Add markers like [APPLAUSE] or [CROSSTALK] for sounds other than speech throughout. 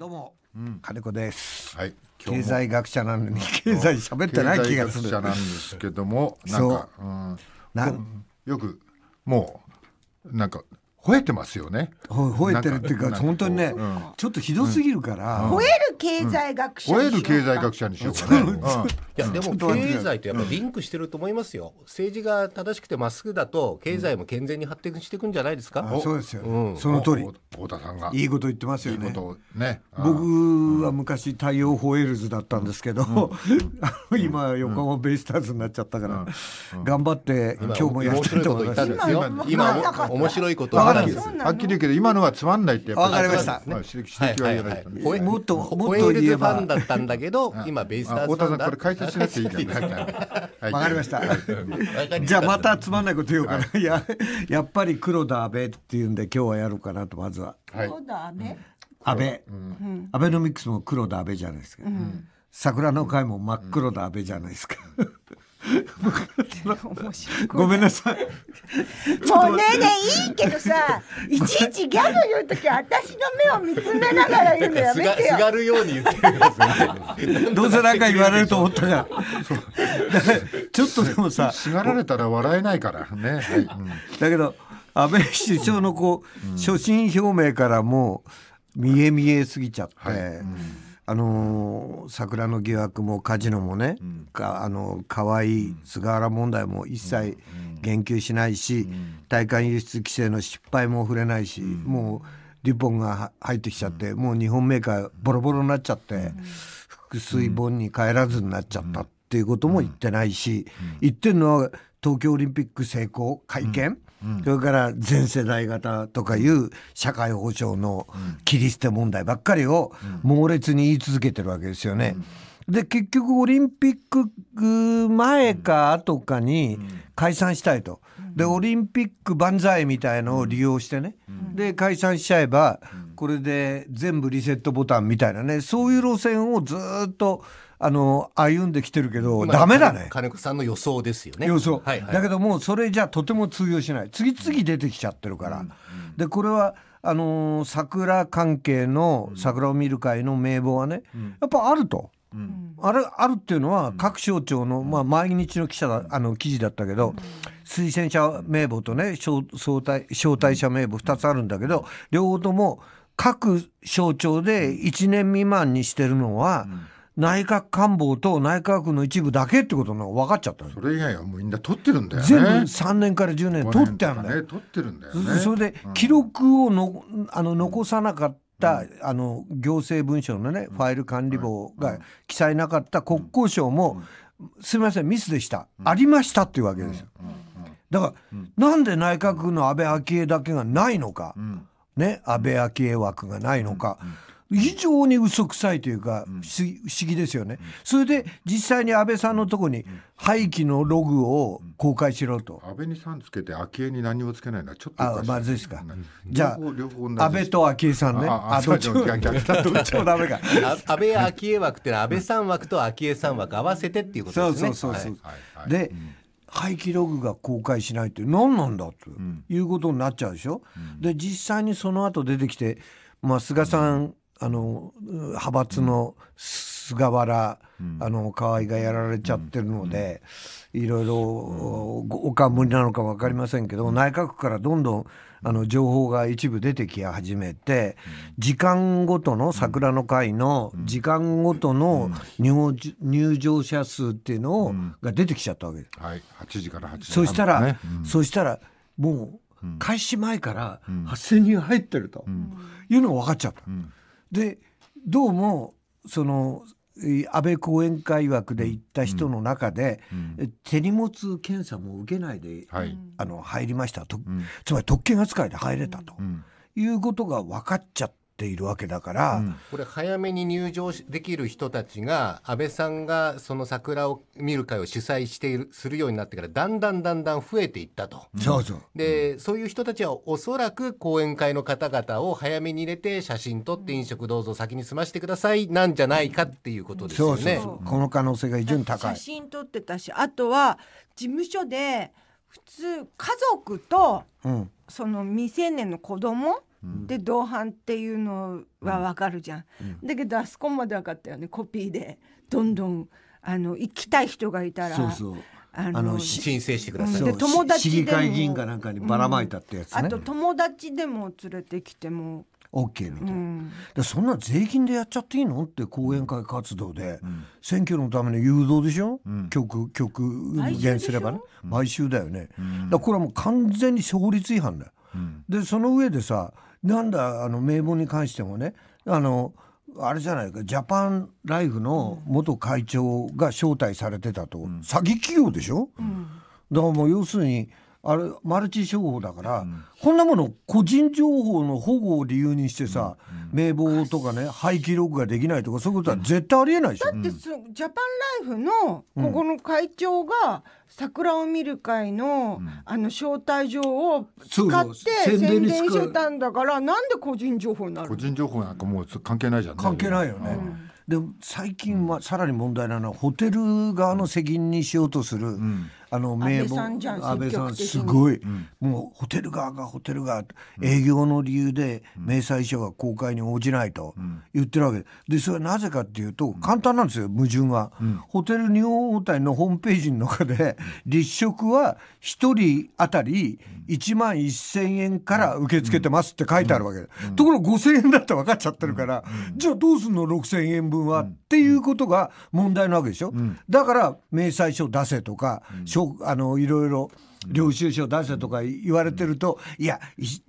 どうも、うん、金子です、はい、経済学者なのに経済喋ってない気がする経済学者なんですけどもなんか、うん、なんよくもうなんか吠えてますよね。吠えてるっていうか、本当にね、ちょっとひどすぎるから。吠える経済学者。吠える経済学者にしようかな。いや、でも経済とやっぱリンクしてると思いますよ。政治が正しくてまっすぐだと、経済も健全に発展していくんじゃないですか。そうですよ。その通り。太田さんが。いいこと言ってますよね。僕は昔太陽ホエールズだったんですけど、[LAUGHS] 今横浜ベイスターズになっちゃったから、頑張って今日もやりたいと思います。今面白いことはっきりはっきり言うけど今のはつまんないってやっぱりわかりました指摘は言えない。もっともっと言えばファンだったんだけど今ベイスターズ太田さんこれ解説しなくていいからわかりました。じゃあまたつまんないこと言おうかな。ややっぱり黒田安倍っていうんで今日はやろうかなとまずは。黒田安倍。安倍、アベノミクスも黒田安倍じゃないですか、桜の会も真っ黒田安倍じゃないですか、[LAUGHS] ごめんなさい。もうねねいいけどさ、[LAUGHS] いちいちギャグ言うとき私の目を見つめながら言うのやめてよ。すがるように言ってる、ね、どうせなんか言われると思ったじゃん。ちょっとでもさ、しがられたら笑えないからね。はいうん、だけど安倍首相のこう、うん、所信表明からもう見え見えすぎちゃって。はいうんあの桜の疑惑もカジノもね、うん、かあのいい菅原問題も一切言及しないし、対韓輸出規制の失敗も触れないし、もうリポンが入ってきちゃって、もう日本メーカーボロボロになっちゃって、複数本に帰らずになっちゃったっていうことも言ってないし、言ってるのは東京オリンピック成功会見、それから全世代型とかいう社会保障の切り捨て問題ばっかりを猛烈に言い続けてるわけですよね。で結局オリンピック前か後かに解散したいと。でオリンピック万歳みたいのを利用してね、で解散しちゃえばこれで全部リセットボタンみたいなねそういう路線をずっとあの歩んできてるけど、ダメだね金子さんの予想ですよね予想、はいはい、だけどもうそれじゃとても通用しない次々出てきちゃってるから、うん、でこれはあのー、桜関係の桜を見る会の名簿はね、うん、やっぱあると。うん、あれあるっていうのは各省庁の、まあ、毎日の記者あの記事だったけど、推薦者名簿とね招待招待者名簿2つあるんだけど両方とも各省庁で1年未満にしてるのは、うん内閣官房と内閣府の一部だけってことの分かっちゃったそれ以外はもうみんな取ってるんだよね全部3年から10年取ってあるんだよ、ね、取ってるんだよ、ね、それで記録をの、うん、あの残さなかった、うん、あの行政文書のね、ファイル管理簿が記載なかった国交省も、すみませんミスでした、ありましたっていうわけですよ、だから、なんで内閣府の安倍昭恵だけがないのか、ね安倍昭恵枠がないのか、非常に嘘くさいというか、不思議ですよね、それで実際に安倍さんのとこに廃棄のログを公開しろと、安倍にさんつけて昭恵に何もつけないのはちょっとあまずいですか、じゃあ安倍と昭恵さんねあどっちもどっちもダメか安倍昭恵枠って安倍さん枠と昭恵さん枠合わせてっていうことですねそうそうそうそうで、廃棄ログが公開しないって何なんだということになっちゃうでしょ、うで実際にその後出てきてまあ、菅さんあの派閥の菅原、うん、あの河合がやられちゃってるので、いろいろお冠なのか分かりませんけど、内閣からどんどんあの情報が一部出てき始めて、時間ごとの桜の会の時間ごとの入場者数っていうのを、が出てきちゃったわけです。はい、8時から8時そしたら、うん、そしたらもう開始前から8000人入ってるというのが分かっちゃった。うんでどうもその安倍後援会枠で行った人の中で、うん、手荷物検査も受けないで、はい、あの入りましたと、うん、つまり特権扱いで入れたと、いうことが分かっちゃっているわけだから、うん、これ早めに入場できる人たちが安倍さんがその桜を見る会を主催しているするようになってからだんだんだんだん増えていったと。そうで、うん、そういう人たちはおそらく講演会の方々を早めに入れて写真撮って飲食どうぞ先に済ましてくださいなんじゃないかっていうことですよね。この可能性が非常に高い。写真撮ってたしあとは事務所で普通家族と、うん、その未成年の子供で同伴っていうのはわかるじゃん、だけどあそこまで分かったよねコピーでどんどんあの行きたい人がいたら。そうそうあの申請してください。で友達市議会議員かなんかにばらまいたってやつ、ねうん、あと友達でも連れてきても。OK みたいな、うん、そんな税金でやっちゃっていいのって講演会活動で、うん、選挙のための誘導でしょ、うん、局局減すればね買収だよね、だからこれはもう完全に法律違反だよ、でその上でさなんだあの名簿に関してもねあのあれじゃないかジャパンライフの元会長が招待されてたと、うん、詐欺企業でしょ、うん、だからもう要するにあれマルチ商法だから、うん、こんなもの個人情報の保護を理由にしてさ、うん名簿とかね廃棄録ができないとかそういうことは絶対ありえないでしょだってジャパンライフのここの会長が桜を見る会の、うん、あの招待状を使って宣伝してたんだからなんで個人情報になる個人情報なんかもう関係ないじゃん、ね、関係ないよね、うん、で最近はさらに問題なのはホテル側の責任にしようとする、うんあの名簿安倍さんすごい、うん、もうホテル側がホテル側、うん、営業の理由で明細書が公開に応じないと言ってるわけででそれはなぜかっていうと簡単なんですよ矛盾は、うん、ホテル日本大谷のホームページの中で立食は1人当たり1万1,000円から受け付けてますって書いてあるわけで、ところ5,000円だって分かっちゃってるから、じゃあどうすんの6,000円分は、っていうことが問題なわけでしょ。だから明細書出せとか、うんあのいろいろ領収書出せとか言われてると、いや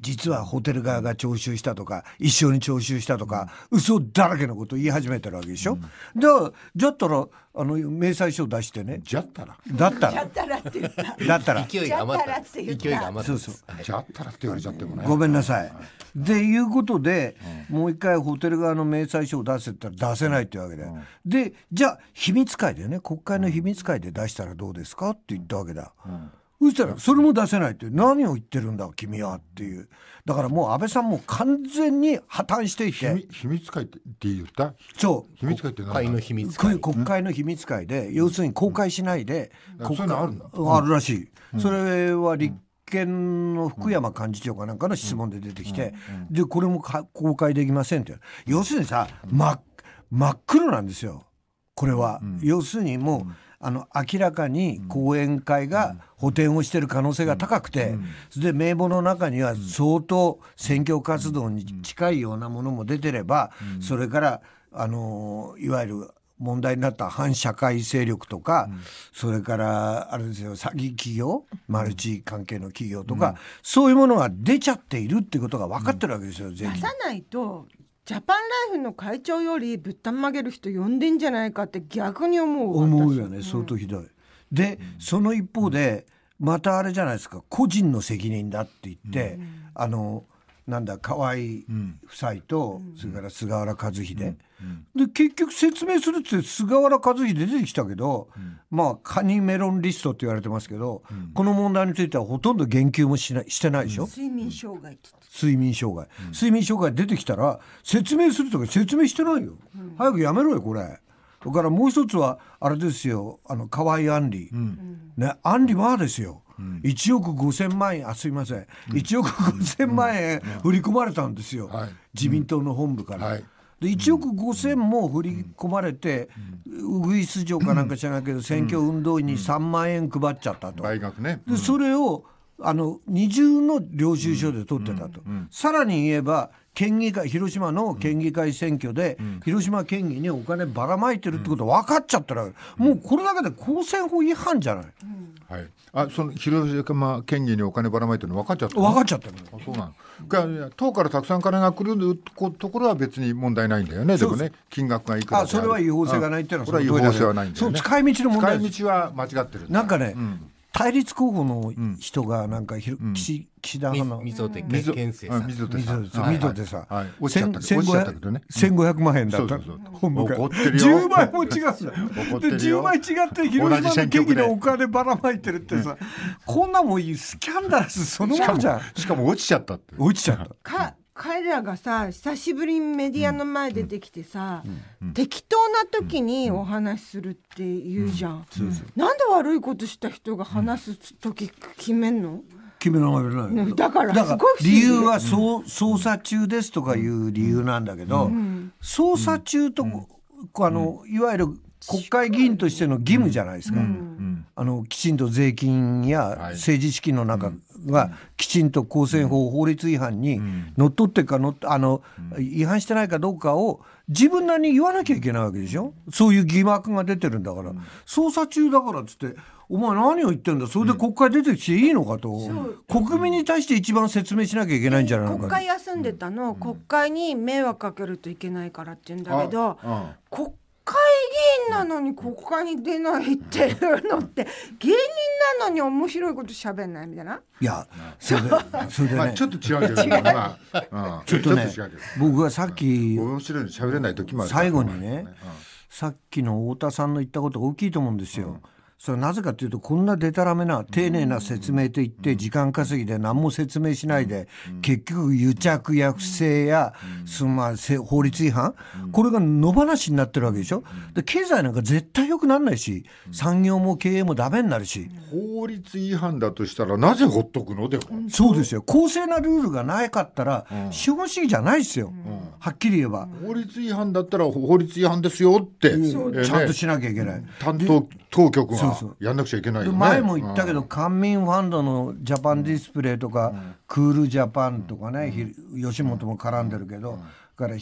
実はホテル側が徴収したとか一緒に徴収したとか、うん、嘘だらけのこと言い始めてるわけでしょ。うん、だじゃったらあの明細書出してね。じゃったら。だったら。だったらって言った。だったら。勢いが余った。勢いが余った。そうそう。じゃったらって言われちゃってもね。ごめんなさい。でいうことで、うん、もう一回ホテル側の明細書を出せったら出せないっていうわけで、うん、でじゃあ秘密会でね国会の秘密会で出したらどうですかって言ったわけだ。うんそしたらそれも出せないって何を言ってるんだ君はっていうだからもう安倍さんも完全に破綻していて秘密会ってって言ったそう秘密会って何国会の秘密会国会の秘密会で要するに公開しないで、うん、国会あるんだあるらしい、うん、それは立憲の福山幹事長かなんかの質問で出てきて、うん、でこれも公開できませんって要するにさ真っ真っ黒なんですよこれは、要するにもう、あの明らかに後援会が補填をしてる可能性が高くて、で名簿の中には相当選挙活動に近いようなものも出てれば、それからあのいわゆる問題になった反社会勢力とか、うん、それからあれですよ詐欺企業マルチ関係の企業とか、うん、そういうものが出ちゃっているってことが分かってるわけですよ、うん、出さないとジャパンライフの会長よりぶったまげる人呼んでんじゃないかって逆に思う思うよね相当ひどい、うん、でその一方で、またあれじゃないですか個人の責任だって言って、うん、あのなんだ河合夫妻と、それから菅原和秀、で結局説明するって菅原和秀出てきたけど、まあカニメロンリストって言われてますけど、この問題についてはほとんど言及もしないしてないでしょ、睡眠障害睡眠障害、睡眠障害出てきたら説明するとか説明してないよ、早くやめろよこれ。だからもう一つはあれですよあの河合案里、ね案里はですよ。1億5000万円あすいません1億5000万円振り込まれたんですよ、自民党の本部から。で1億5,000も振り込まれて、ウグイス城かなんか知らないけど、選挙運動員に3万円配っちゃったと。でそれをあの二重の領収書で取ってたと、さらに言えば県議会広島の県議会選挙で、広島県議にお金ばらまいてるってこと分かっちゃったら、もうこれだけで公選法違反じゃない、はい、あその広島県議にお金ばらまいてるの分かっちゃった分かっちゃったあそうなの党からたくさん金が来るところは別に問題ないんだよねでもね金額がいくらあそれは違法性がないっていうのはそれは違法性はないんだよ、ね、そう使い道の問題使い道は間違ってるなんかね、うん対立候補の人がなんかひろ、うん、岸岸田派の溝手健生さん溝手さん溝手さん落ちちゃったけどね1500万円だった本10倍も違うで10倍違って広島のーキでお金ばらまいてるってさこんなもんスキャンダルスそのものじゃんしかも落ちちゃった落ちちゃったか彼らがさ久しぶりにメディアの前出てきてさ、うんうん、適当な時にお話しするって言うじゃん、うん、なんで悪いことした人が話す時決めんの決めないだから理由はそう捜査中ですとかいう理由なんだけど、捜査中と、うあのいわゆる国会議員としての義務じゃないですか、あのきちんと税金や政治資金の中、がきちんと公選法法律違反にのっとってかのあの違反してないかどうかを自分なりに言わなきゃいけないわけでしょそういう疑惑が出てるんだから、捜査中だからっつってお前何を言ってんだそれで国会出てきていいのかと、うん、国民に対して一番説明しなきゃいけないんじゃないのか国会休んでたの、うん、国会に迷惑かけるといけないからって言うんだけど、国会議員なのに国会に出ないっていうのって芸人なのに面白いこと喋んないみたいな。いや [LAUGHS] それそれで、ね、まあちょっと違うけど、[LAUGHS] まあ、う [LAUGHS] ん、ちょっとね僕はさっき、うん、面白いの喋れない時も最後にね、うん、さっきの太田さんの言ったこと大きいと思うんですよ。それなぜかというとこんなでたらめな丁寧な説明といって時間稼ぎで何も説明しないで結局癒着や不正やそのまあ法律違反これが野放しになってるわけでしょで経済なんか絶対良くならないし産業も経営もダメになるし法律違反だとしたらなぜほっとくのでそうですよ公正なルールがなかったら資本主義じゃないですよ。うんはっきり言えば法律違反だったら法律違反ですよって、ちゃんとしなきゃいけない、担当当局がやんなくちゃいけない、ね、前も言ったけど、官民ファンドのジャパンディスプレイとか、クールジャパンとかね、吉本も絡んでるけど、から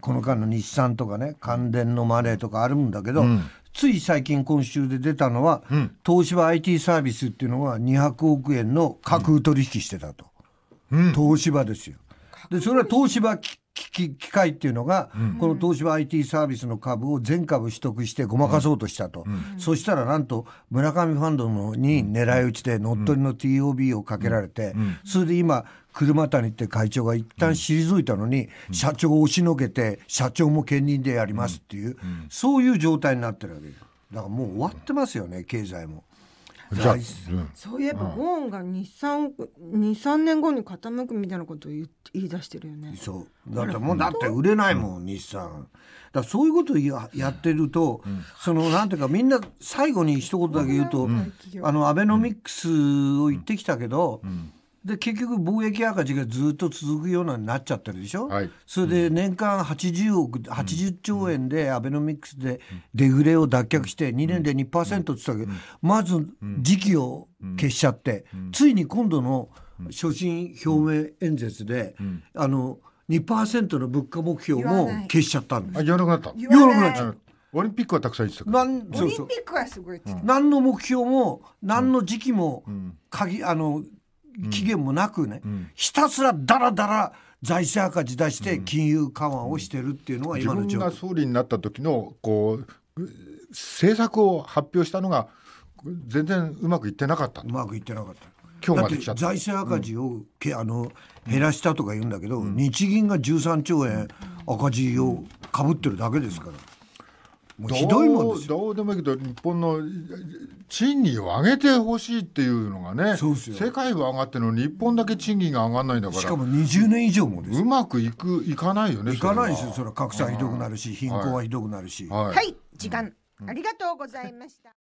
この間の日産とかね関連のマネーとかあるんだけど、つい最近今週で出たのは、東芝 IT サービスっていうのは200億円の架空取引してたと、東芝ですよ。でそれは東芝機械っていうのが、うん、この東芝 IT サービスの株を全株取得してごまかそうとしたと、うん、そしたらなんと村上ファンドのに狙い撃ちで乗っ取りの TOB をかけられて、それで今車谷って会長が一旦退いたのに、社長を押しのけて社長も兼任でやりますっていう、そういう状態になってるわけですだからもう終わってますよね経済も。じゃあ、うん、そういえばゴーンが23年後に傾くみたいなことを言い出してるよねそうだってもうだって売れないもん、日産だそういうことをややってると、うん、そのなんていうかみんな最後に一言だけ言うと、あのアベノミクスを言ってきたけど、で結局貿易赤字がずっと続くようなになっちゃってるでしょ、はい、それで年間80億、うん、80兆円でアベノミクスでデフレを脱却して2年で2%って言ったけど、まず時期を消しちゃって、ついに今度の所信表明演説で、あの2%の物価目標も消しちゃったんです。言わなくなった言わなくなっちゃった。オリンピックはたくさん言ってたなんオリンピックはすごい、何の目標も何の時期も、うん、鍵あの期限もなくね、ひたすらだらだら財政赤字出して金融緩和をしてるっていうのが今の状況、自分が総理になった時のこう政策を発表したのが全然うまくいってなかったうまくいってなかった今日までって財政赤字をけ、うん、あの減らしたとか言うんだけど、うん、日銀が13兆円赤字をかぶってるだけですから。もうひどいもんですどうでもいいけど日本の賃金を上げてほしいっていうのがね世界は上がってるのに日本だけ賃金が上がらないんだからしかも20年以上もうまくいくいかないよねいかないですよそれは格差ひどくなるし貧困はひどくなるし、はい、はい、時間ありがとうございました、